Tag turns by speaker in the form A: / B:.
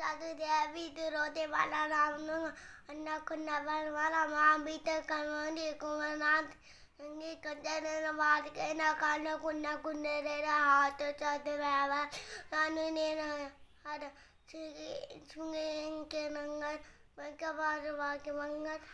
A: दादू देवी दुरोते बाला राम अन्ना कुन्ना बन वाला मां बीतर कमोनी कुमनाथ नंगे कंजन नवाद के ना काना कुन्ना कुन्ने रे रा हाथ चाहते बाबा रानू ने ना हर छुगे छुगे के नंगर मैं कबार वाके मंगर